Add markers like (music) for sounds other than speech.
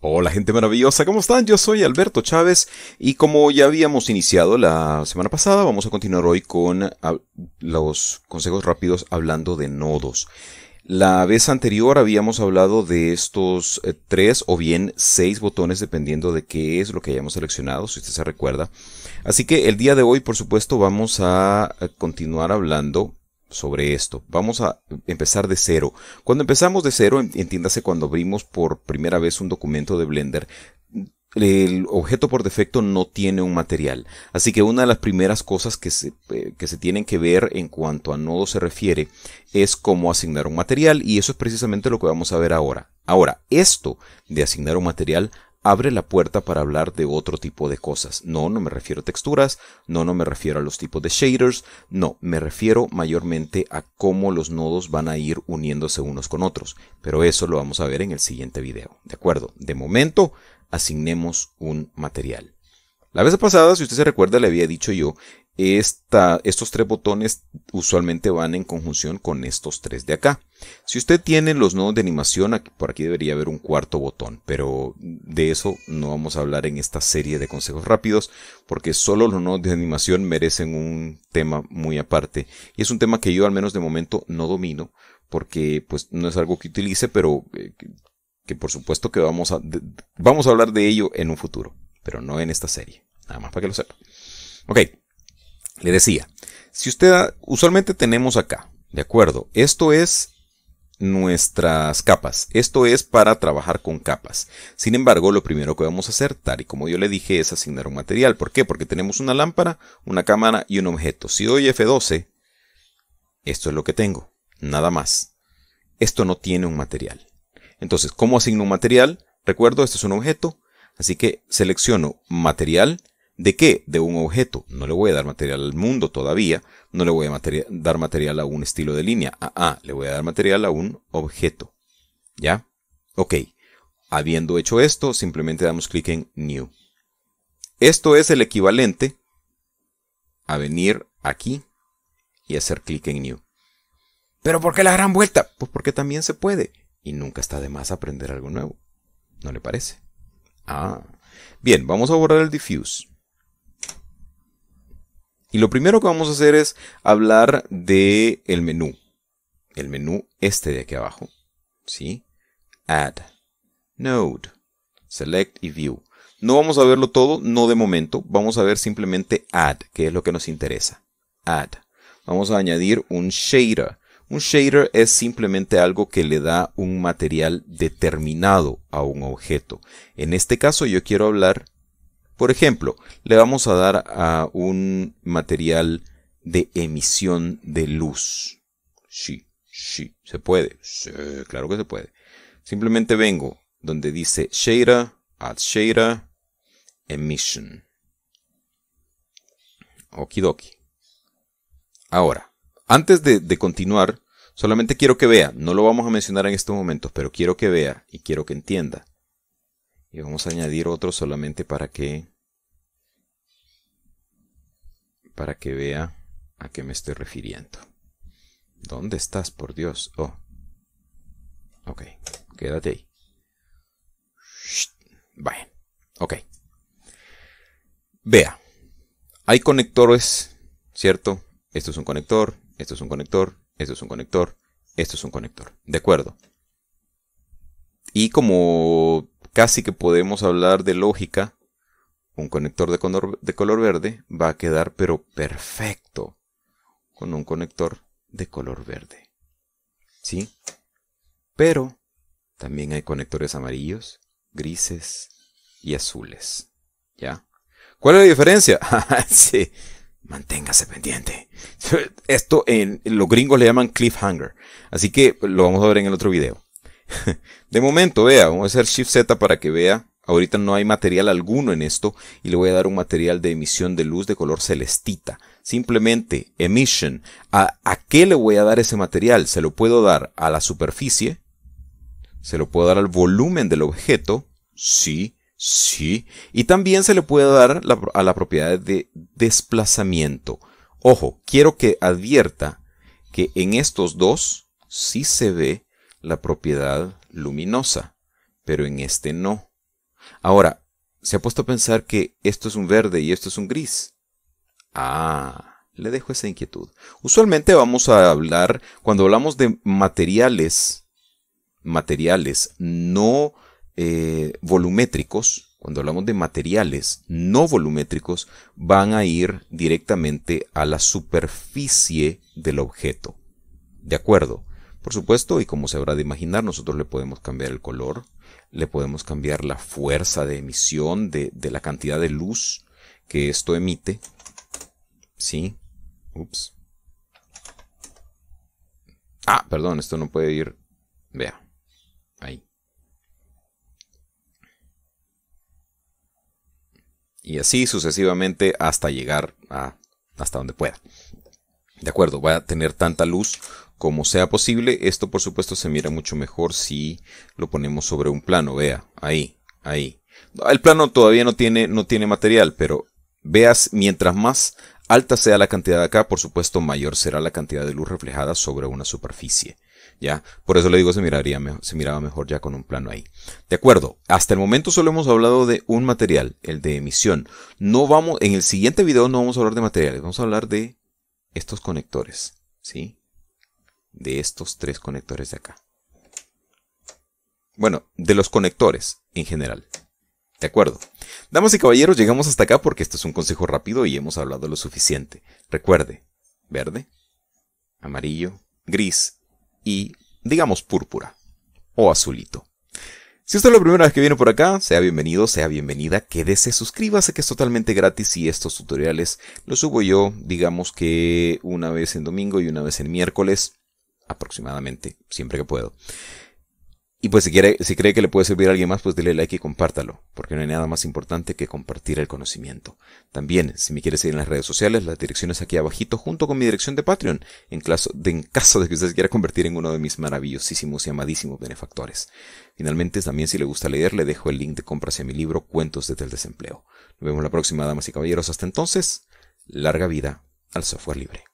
Hola gente maravillosa, ¿cómo están? Yo soy Alberto Chávez y como ya habíamos iniciado la semana pasada, vamos a continuar hoy con ah, los consejos rápidos hablando de nodos. La vez anterior habíamos hablado de estos eh, tres o bien seis botones dependiendo de qué es lo que hayamos seleccionado, si usted se recuerda. Así que el día de hoy, por supuesto, vamos a eh, continuar hablando sobre esto. Vamos a empezar de cero. Cuando empezamos de cero, entiéndase cuando abrimos por primera vez un documento de Blender, el objeto por defecto no tiene un material. Así que una de las primeras cosas que se, eh, que se, tienen que ver en cuanto a nodo se refiere es cómo asignar un material y eso es precisamente lo que vamos a ver ahora. Ahora, esto de asignar un material abre la puerta para hablar de otro tipo de cosas. No, no me refiero a texturas, no, no me refiero a los tipos de shaders, no, me refiero mayormente a cómo los nodos van a ir uniéndose unos con otros. Pero eso lo vamos a ver en el siguiente video. ¿De acuerdo? De momento, asignemos un material. La vez pasada, si usted se recuerda, le había dicho yo estos tres botones usualmente van en conjunción con estos tres de acá. Si usted tiene los nodos de animación, por aquí debería haber un cuarto botón, pero de eso no vamos a hablar en esta serie de consejos rápidos, porque solo los nodos de animación merecen un tema muy aparte. Y es un tema que yo al menos de momento no domino, porque pues no es algo que utilice, pero eh, que por supuesto que vamos a, vamos a hablar de ello en un futuro, pero no en esta serie. Nada más para que lo sepa. Ok. Le decía, si usted usualmente tenemos acá, ¿de acuerdo? Esto es nuestras capas. Esto es para trabajar con capas. Sin embargo, lo primero que vamos a hacer, tal y como yo le dije, es asignar un material. ¿Por qué? Porque tenemos una lámpara, una cámara y un objeto. Si doy F12, esto es lo que tengo. Nada más. Esto no tiene un material. Entonces, ¿cómo asigno un material? Recuerdo, esto es un objeto. Así que selecciono material ¿De qué? De un objeto. No le voy a dar material al mundo todavía, no le voy a dar material a un estilo de línea. Ah, ah, le voy a dar material a un objeto. ¿Ya? Ok. Habiendo hecho esto, simplemente damos clic en New. Esto es el equivalente a venir aquí y hacer clic en New. ¿Pero por qué la gran vuelta? Pues porque también se puede. Y nunca está de más aprender algo nuevo. ¿No le parece? Ah. Bien, vamos a borrar el diffuse. Y lo primero que vamos a hacer es hablar de el menú. El menú este de aquí abajo. ¿Sí? Add, Node, Select y View. No vamos a verlo todo, no de momento. Vamos a ver simplemente Add, que es lo que nos interesa. Add. Vamos a añadir un shader. Un shader es simplemente algo que le da un material determinado a un objeto. En este caso yo quiero hablar por ejemplo, le vamos a dar a un material de emisión de luz. Sí, sí, se puede. claro que se puede. Simplemente vengo donde dice Shader, add Shader, emission. Okidoki. Ahora, antes de, de continuar, solamente quiero que vea, no lo vamos a mencionar en estos momentos, pero quiero que vea y quiero que entienda y vamos a añadir otro solamente para que para que vea a qué me estoy refiriendo. ¿Dónde estás, por Dios? Oh. Ok, quédate ahí. Vaya. Ok. Vea. Hay conectores, ¿cierto? Esto es un conector, esto es un conector, esto es un conector, esto es un conector. De acuerdo. Y como casi que podemos hablar de lógica, un conector de color, de color verde va a quedar pero perfecto con un conector de color verde. ¿Sí? Pero también hay conectores amarillos, grises y azules. ¿Ya? ¿Cuál es la diferencia? (laughs) sí. Manténgase pendiente. Esto en, los gringos le llaman cliffhanger. Así que lo vamos a ver en el otro video. (laughs) de momento, vea, vamos a hacer Shift Z para que vea. Ahorita no hay material alguno en esto y le voy a dar un material de emisión de luz de color celestita. Simplemente emission. ¿A, qué le voy a dar ese material? Se lo puedo dar a la superficie. Se lo puedo dar al volumen del objeto. Sí, sí. Y también se le puede dar a la propiedad de desplazamiento. Ojo, quiero que advierta que en estos dos sí se ve la propiedad luminosa, pero en este no. Ahora, ¿se ha puesto a pensar que esto es un verde y esto es un gris? Ah, le dejo esa inquietud. Usualmente vamos a hablar, cuando hablamos de materiales, materiales no eh, volumétricos, cuando hablamos de materiales no volumétricos, van a ir directamente a la superficie del objeto. ¿De acuerdo? Por supuesto, y como se habrá de imaginar, nosotros le podemos cambiar el color, le podemos cambiar la fuerza de emisión de, la cantidad de luz que esto emite. Sí. Ups. Ah, perdón, esto no puede ir. Vea. Ahí. Y así sucesivamente hasta llegar a hasta donde pueda. De acuerdo, va a tener tanta luz como sea posible. Esto por supuesto se mira mucho mejor si lo ponemos sobre un plano. Vea, ahí, ahí. El plano todavía no tiene, no tiene material, pero veas, mientras más alta sea la cantidad de acá, por supuesto mayor será la cantidad de luz reflejada sobre una superficie. ¿Ya? Por eso le digo, se, miraría, se miraba mejor ya con un plano ahí. De acuerdo, hasta el momento solo hemos hablado de un material, el de emisión. No vamos, en el siguiente video no vamos a hablar de materiales, vamos a hablar de estos conectores, ¿sí? De estos tres conectores de acá. Bueno, de los conectores en general. De acuerdo. Damas y caballeros, llegamos hasta acá porque esto es un consejo rápido y hemos hablado lo suficiente. Recuerde, verde, amarillo, gris y, digamos, púrpura o azulito. Si esto es la primera vez que viene por acá, sea bienvenido, sea bienvenida, quédese, suscríbase que es totalmente gratis y estos tutoriales los subo yo, digamos que una vez en domingo y una vez en miércoles, aproximadamente, siempre que puedo. Y pues si, quiere, si cree que le puede servir a alguien más, pues dele like y compártalo, porque no hay nada más importante que compartir el conocimiento. También, si me quiere seguir en las redes sociales, las es aquí abajito, junto con mi dirección de Patreon, en, caso de, que ustedes quieran convertir en uno de mis maravillosísimos y amadísimos benefactores. Finalmente, también si le gusta leer, le dejo el link de compra hacia mi libro Cuentos desde el desempleo. Nos vemos la próxima, damas y caballeros. Hasta entonces, larga vida al software libre.